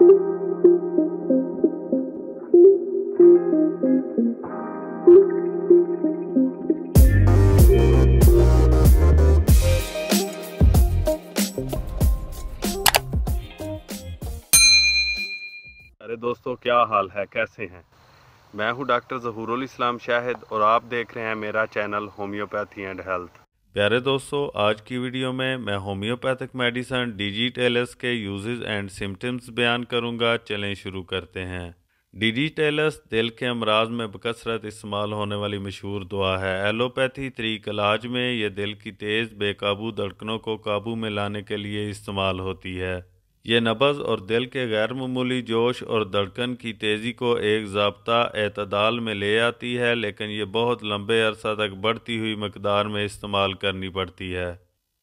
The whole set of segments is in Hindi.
अरे दोस्तों क्या हाल है कैसे हैं मैं हूं डॉक्टर जहूरुल इस्लाम शाहिद और आप देख रहे हैं मेरा चैनल होम्योपैथी एंड हेल्थ प्यारे दोस्तों आज की वीडियो में मैं होम्योपैथिक मेडिसन डिजिटेलस के यूजेस एंड सिम्टम्स बयान करूंगा चलें शुरू करते हैं डिजिटेलस दिल के अमराज में बकसरत इस्तेमाल होने वाली मशहूर दुआ है एलोपैथी थ्री कलाज में यह दिल की तेज़ बेकाबू धड़कनों को काबू में लाने के लिए इस्तेमाल होती है ये नबज़ और दिल के गैर जोश और धड़कन की तेज़ी को एक जबता अतदाल में ले आती है लेकिन यह बहुत लंबे अरसा तक बढ़ती हुई मकदार में इस्तेमाल करनी पड़ती है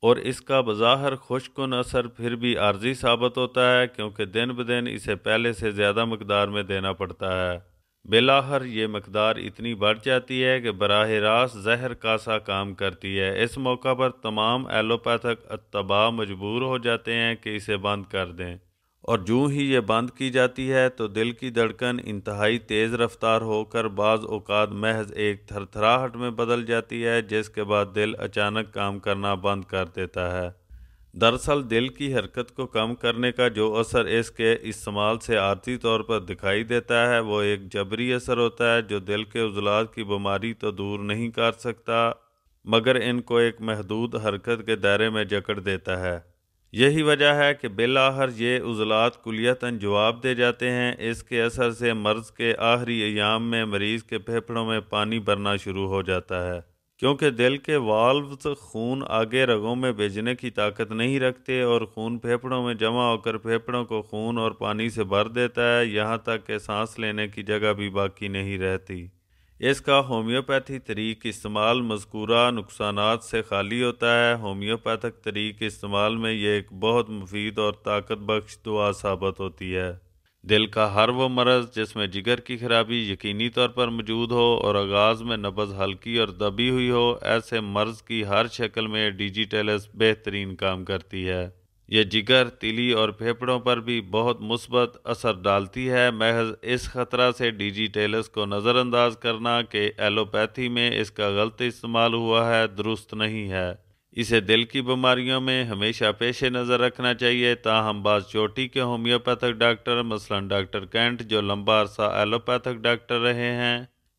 और इसका बज़ाहर खुशकुन असर फिर भी आर्जी साबित होता है क्योंकि दिन ब दिन इसे पहले से ज़्यादा मकदार में देना पड़ता है बिलाहर ये मकदार इतनी बढ़ जाती है कि बरह रास्त जहर का सा काम करती है इस मौका पर तमाम एलोपैथक अतबा मजबूर हो जाते हैं कि इसे बंद कर दें और जूँ ही ये बंद की जाती है तो दिल की धड़कन इंतहाई तेज़ रफ्तार होकर बाज़ अवत महज एक थरथराहट में बदल जाती है जिसके बाद दिल अचानक काम करना बंद कर देता है दरअसल दिल की हरकत को कम करने का जो असर इसके इस्तेमाल से आर्ती तौर पर दिखाई देता है वो एक जबरी असर होता है जो दिल के उजलात की बीमारी तो दूर नहीं कर सकता मगर इनको एक महदूद हरकत के दायरे में जकड़ देता है यही वजह है कि बिलाहर ये उजलात कुलियतन जवाब दे जाते हैं इसके असर से मर्ज़ के आखिरी अयाम में मरीज़ के फेफड़ों में पानी भरना शुरू हो जाता है क्योंकि दिल के वाल्व खून आगे रगों में भेजने की ताकत नहीं रखते और खून फेफड़ों में जमा होकर फेफड़ों को खून और पानी से भर देता है यहाँ तक कि सांस लेने की जगह भी बाकी नहीं रहती इसका होम्योपैथी तरीक इस्तेमाल मजकूरा नुकसान से खाली होता है होम्योपैथिक तरीक इस्तेमाल में यह एक बहुत मुफीद और ताकत बख्श दुआ साबित होती है दिल का हर वो मरज़ जिसमें जिगर की खराबी यकीनी तौर पर मौजूद हो और आगाज़ में नब्ज़ हल्की और दबी हुई हो ऐसे मर्ज़ की हर शक्ल में डिजिटलस बेहतरीन काम करती है ये जिगर तिली और फेफड़ों पर भी बहुत मुस्बत असर डालती है महज इस खतरा से डिजिटेलस को नज़रअंदाज करना कि एलोपैथी में इसका गलत इस्तेमाल हुआ है दुरुस्त नहीं है इसे दिल की बीमारियों में हमेशा पेश नज़र रखना चाहिए ताहम बाज चोटी के होम्योपैथिक डॉक्टर मसलन डॉक्टर कैंट जो लंबा अरसा एलोपैथिक डॉक्टर रहे हैं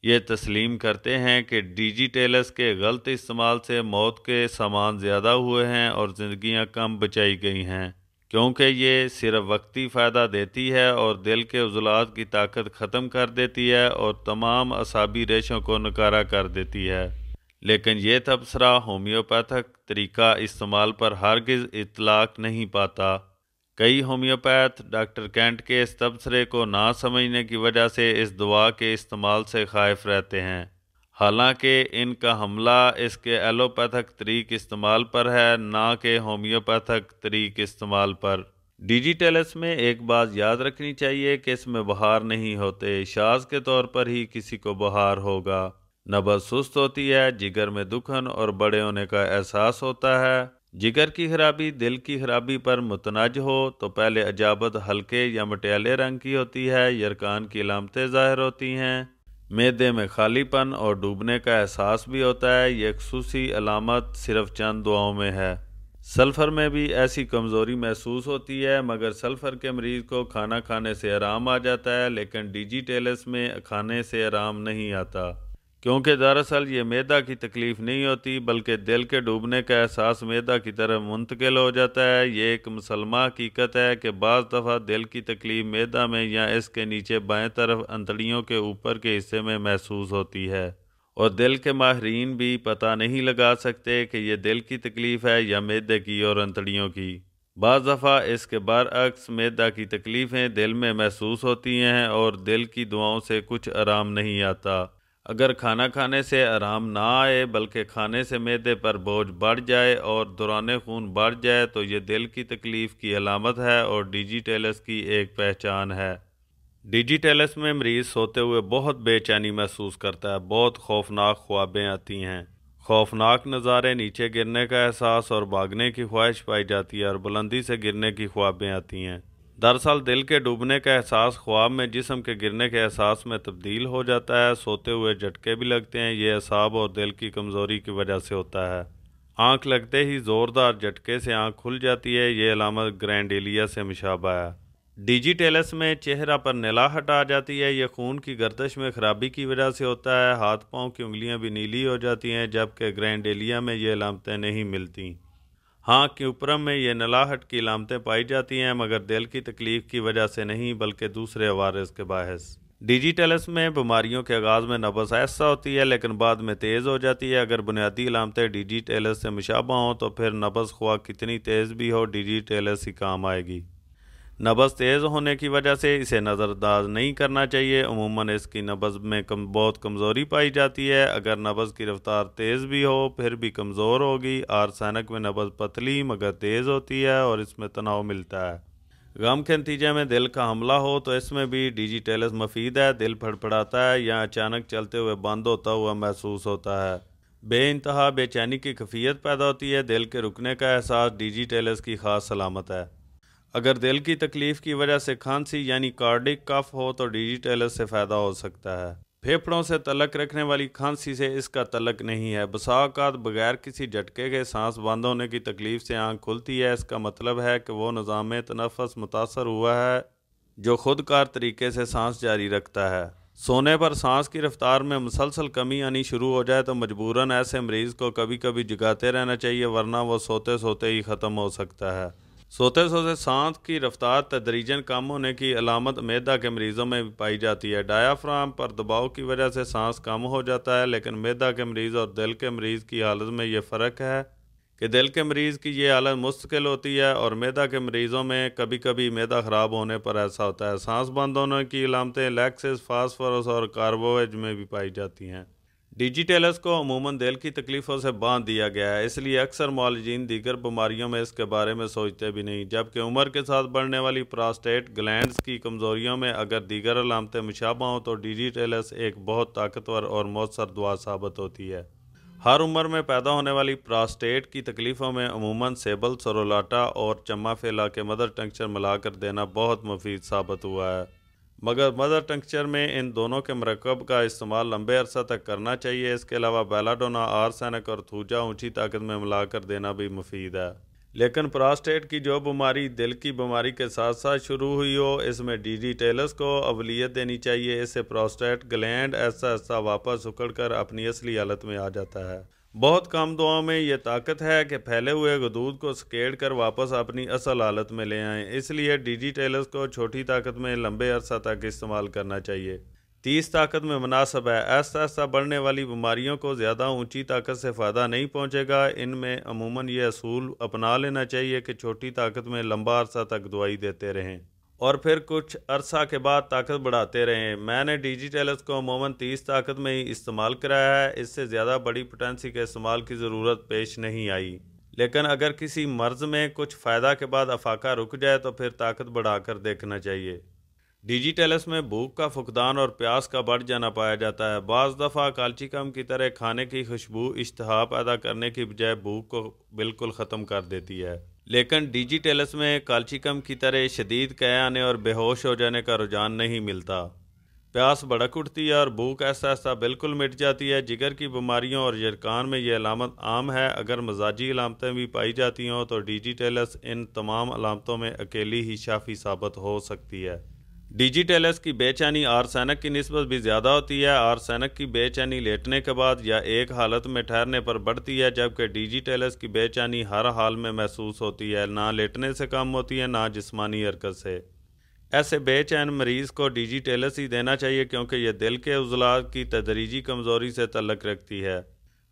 ये तस्लीम करते हैं कि डिजिटेलस के गलत इस्तेमाल से मौत के सामान ज़्यादा हुए हैं और ज़िंदियाँ कम बचाई गई हैं क्योंकि ये सिर्फ वक्ती फ़ायदा देती है और दिल के उजलात की ताकत ख़त्म कर देती है और तमाम असाबी रेशों को नकारा कर देती है लेकिन यह तबसरा होम्योपैथिक तरीका इस्तेमाल पर हरगिज़ इतलाक नहीं पाता कई होम्योपैथ डॉक्टर कैंट के इस तबसरे को ना समझने की वजह से इस दवा के इस्तेमाल से खाइफ रहते हैं हालांकि इनका हमला इसके एलोपैथिक तरीक इस्तेमाल पर है ना कि होम्योपैथिक तरीक इस्तेमाल पर डिजिटलस में एक बात याद रखनी चाहिए कि इसमें बहार नहीं होते शाज के तौर पर ही किसी को बहार होगा नबज सुस्त होती है जिगर में दुखन और बड़े होने का एहसास होता है जिगर की खराबी दिल की खराबी पर मुतनाज हो तो पहले अजाबत हल्के या मटियाले रंग की होती है यरकान की लामतें ज़ाहिर होती हैं मैदे में खालीपन और डूबने का एहसास भी होता है ये खसूसी अलामत सिर्फ चंद दुआओं में है सल्फ़र में भी ऐसी कमज़ोरी महसूस होती है मगर सल्फ़र के मरीज़ को खाना खाने से आराम आ जाता है लेकिन डिजिटेलस में खाने से आराम नहीं आता क्योंकि दरअसल ये मैदा की तकलीफ़ नहीं होती बल्कि दिल के डूबने का एहसास मैदा की तरह मुंतकिल हो जाता है ये एक मुसलमा हकीकत है कि बज़ दफ़ा दिल की तकलीफ़ मैदा में या इसके नीचे बाएं तरफ अंतड़ियों के ऊपर के हिस्से में महसूस होती है और दिल के माहरीन भी पता नहीं लगा सकते कि यह दिल की तकलीफ़ है या मैदे की और अंतड़ियों की बाज़ दफ़ा इसके बरअक्स मैदा की तकलीफ़ें दिल में महसूस होती हैं और दिल की दुआओं से कुछ आराम नहीं आता अगर खाना खाने से आराम ना आए बल्कि खाने से मैदे पर बोझ बढ़ जाए और दौरान खून बढ़ जाए तो ये दिल की तकलीफ़ की अलामत है और डिजिटेलस की एक पहचान है डिजिटेलस में मरीज़ सोते हुए बहुत बेचैनी महसूस करता है बहुत खौफनाक ख्वाबें आती हैं खौफनाक नज़ारे नीचे गिरने का एहसास और भागने की ख्वाहिश पाई जाती है और बुलंदी से गिरने की ख्वाबें आती हैं दरअसल दिल के डूबने का एहसास ख्वाब में जिसम के गिरने के एहसास में तब्दील हो जाता है सोते हुए झटके भी लगते हैं ये असाब और दिल की कमज़ोरी की वजह से होता है आँख लगते ही ज़ोरदार झटके से आँख खुल जाती है ये अलामत ग्रैंडेलिया से मुशाबा है डिजिटेलस में चेहरा पर नीलाहट आ जाती है यह खून की गर्दश में खराबी की वजह से होता है हाथ पाँव की उंगलियाँ भी नीली हो जाती हैं जबकि एलिया में ये अलामतें नहीं मिलती हाँ कि उपरम में ये नलाहट की लामतें पाई जाती हैं मगर दिल की तकलीफ की वजह से नहीं बल्कि दूसरे वारस के बाहस डिजिटलस में बीमारियों के आगाज़ में नबस ऐसा होती है लेकिन बाद में तेज़ हो जाती है अगर बुनियादी लामतें डिजिटलस से मुशाबा हों तो फिर नबस ख्वा कितनी तेज़ भी हो डिजिटलस ही काम आएगी नब्ज़ तेज़ होने की वजह से इसे नज़रअंदाज नहीं करना चाहिए अमूमन इसकी नबज़ में कम बहुत कमज़ोरी पाई जाती है अगर नब्ज़ की रफ़्तार तेज़ भी हो फिर भी कमज़ोर होगी और में नबज़ पतली मगर तेज़ होती है और इसमें तनाव मिलता है गम के नतीजे में दिल का हमला हो तो इसमें भी डिजिटेलस मफीद है दिल फड़फड़ाता है या अचानक चलते हुए बंद होता हुआ महसूस होता है बे इंतहा बेचैनी की कफ़ीत पैदा होती है दिल के रुकने का एहसास डिजिटेलस की ख़ास सलामत है अगर दिल की तकलीफ की वजह से खांसी यानी कार्डिक कफ हो तो डिजिटल से फ़ायदा हो सकता है फेफड़ों से तलक रखने वाली खांसी से इसका तलक नहीं है बसाओकात बगैर किसी झटके के सांस बंद होने की तकलीफ से आंख खुलती है इसका मतलब है कि वो निज़ाम तनफस मुतासर हुआ है जो खुदकार तरीके से सांस जारी रखता है सोने पर सांस की रफ्तार में मुसलसल कमी आनी शुरू हो जाए तो मजबूरन ऐसे मरीज़ को कभी कभी जगाते रहना चाहिए वरना वो सोते सोते ही ख़त्म हो सकता है सोते सोते सांस की रफ्तार तदरीजन कम होने की अलामत मैदा के मरीज़ों में भी पाई जाती है डायाफ्राम पर दबाव की वजह से सांस कम हो जाता है लेकिन मैदा के मरीज़ और दिल के मरीज़ की हालत में ये फ़र्क है कि दिल के मरीज़ की ये हालत मुश्किल होती है और मैदा के मरीज़ों में कभी कभी मैदा ख़राब होने पर ऐसा होता है सांस बंद होने की अलामतें लैक्सिस फास्फोरस और कार्बोवेज में भी पाई जाती हैं डिजिटेलस को अमूमन दिल की तकलीफ़ों से बांध दिया गया है इसलिए अक्सर मालजीन दीगर बीमारियों में इसके बारे में सोचते भी नहीं जबकि उम्र के साथ बढ़ने वाली प्रास्टेट ग्लैंड्स की कमज़ोरियों में अगर दीगर अलामतें मुशाबा हों तो डिजिटेलस एक बहुत ताकतवर और मौसर दुआ साबित होती है हर उम्र में पैदा होने वाली प्रास्टेट की तकलीफ़ों में अमूमन सेबल सरोलाटा और फेला के मदर टंक्चर मिलाकर देना बहुत मुफीद साबित हुआ है मगर मदर टंक्चर में इन दोनों के मरकब का इस्तेमाल लंबे अरसा तक करना चाहिए इसके अलावा बेलाडोना आरसैनक और थूजा ऊंची ताकत में मिलाकर देना भी मुफीद है लेकिन प्रोस्टेट की जो बीमारी दिल की बीमारी के साथ साथ शुरू हुई हो इसमें डी डी टेलस को अवलियत देनी चाहिए इससे प्रोस्टेट ग्लैंड ऐसा ऐसा वापस उकड़ कर अपनी असली हालत में आ जाता है बहुत कम दुआओं में यह ताकत है कि फैले हुए गदूद को सकेड़ कर वापस अपनी असल हालत में ले आएँ इसलिए डिजी टेलर्स को छोटी ताकत में लंबे अरसा तक इस्तेमाल करना चाहिए तीस ताकत में मुनासब है ऐसा ऐसा बढ़ने वाली बीमारियों को ज़्यादा ऊंची ताकत से फ़ायदा नहीं पहुंचेगा इनमें अमूमन ये असूल अपना लेना चाहिए कि छोटी ताकत में लंबा अरसा तक दवाई देते रहें और फिर कुछ अरसा के बाद ताकत बढ़ाते रहे मैंने डिजी को अमूमन तीस ताकत में ही इस्तेमाल कराया है इससे ज़्यादा बड़ी पोटेंसी के इस्तेमाल की ज़रूरत पेश नहीं आई लेकिन अगर किसी मर्ज में कुछ फ़ायदा के बाद अफाका रुक जाए तो फिर ताकत बढ़ाकर देखना चाहिए डिजी टेलस में भूख का फुकदान और प्यास का बढ़ जाना पाया जाता है बज़ दफ़ा कम की तरह खाने की खुशबू इश्तहा पैदा करने की बजाय भूख को बिल्कुल ख़त्म कर देती है लेकिन डिजिटेलस टेलस में कालचिकम की तरह शदीद कह आने और बेहोश हो जाने का रुझान नहीं मिलता प्यास भड़क उठती है और भूख ऐसा ऐसा बिल्कुल मिट जाती है जिगर की बीमारियों और यरकान में ये अलामत आम है अगर मजाजी अलामतें भी पाई जाती हों तो डिजी टेलस इन तमाम अलामतों में अकेली ही शाफी साबित हो सकती है डिजिटेलस की बेचैनी आरसैनक की नस्बत भी ज़्यादा होती है आरसैनक की बेचैनी लेटने के बाद या एक हालत में ठहरने पर बढ़ती है जबकि डिजिटेलस की बेचैनी हर हाल में महसूस होती है ना लेटने से कम होती है ना जिस्मानी हरकत से ऐसे बेचैन मरीज़ को डिजिटेलस ही देना चाहिए क्योंकि यह दिल के उजला की तदरीजी कमज़ोरी से तलक रखती है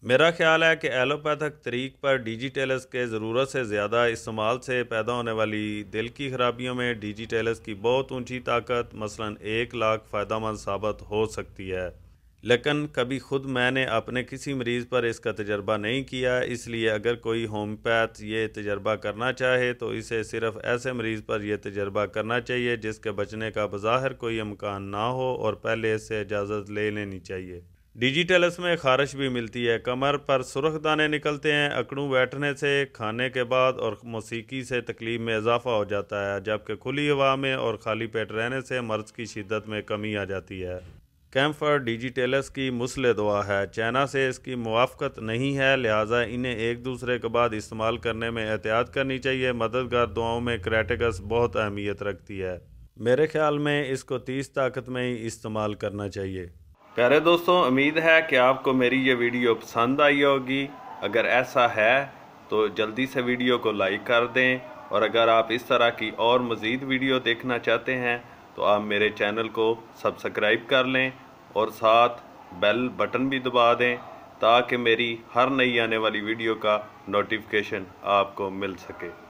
मेरा ख्याल है कि एलोपैथिक तरीक पर डिजिटेलस के ज़रूरत से ज़्यादा इस्तेमाल से पैदा होने वाली दिल की खराबियों में डिजिटेलस की बहुत ऊंची ताकत मसलन एक लाख फ़ायदा मंद साबित हो सकती है लेकिन कभी ख़ुद मैंने अपने किसी मरीज़ पर इसका तजर्बा नहीं किया इसलिए अगर कोई होम्योपैथ ये तजर्बा करना चाहे तो इसे सिर्फ ऐसे मरीज़ पर यह तजर्बा करना चाहिए जिसके बचने का बज़ाहिर कोई इम्कान ना हो और पहले इससे इजाज़त ले लेनी चाहिए डिजिटल इसमें खारिश भी मिलती है कमर पर सुरख दाने निकलते हैं अकड़ू बैठने से खाने के बाद और मौसीकी से तकलीफ में इजाफा हो जाता है जबकि खुली हवा में और खाली पेट रहने से मर्ज की शिद्दत में कमी आ जाती है कैम्फर डिजिटेलस की मुसल दुआ है चाइना से इसकी मुआफ़त नहीं है लिहाजा इन्हें एक दूसरे के बाद इस्तेमाल करने में एहतियात करनी चाहिए मददगार दुआओं में क्रैटिकस बहुत अहमियत रखती है मेरे ख्याल में इसको तीस ताकत में ही इस्तेमाल करना चाहिए प्यारे दोस्तों उम्मीद है कि आपको मेरी ये वीडियो पसंद आई होगी अगर ऐसा है तो जल्दी से वीडियो को लाइक कर दें और अगर आप इस तरह की और मज़ीद वीडियो देखना चाहते हैं तो आप मेरे चैनल को सब्सक्राइब कर लें और साथ बेल बटन भी दबा दें ताकि मेरी हर नई आने वाली वीडियो का नोटिफिकेशन आपको मिल सके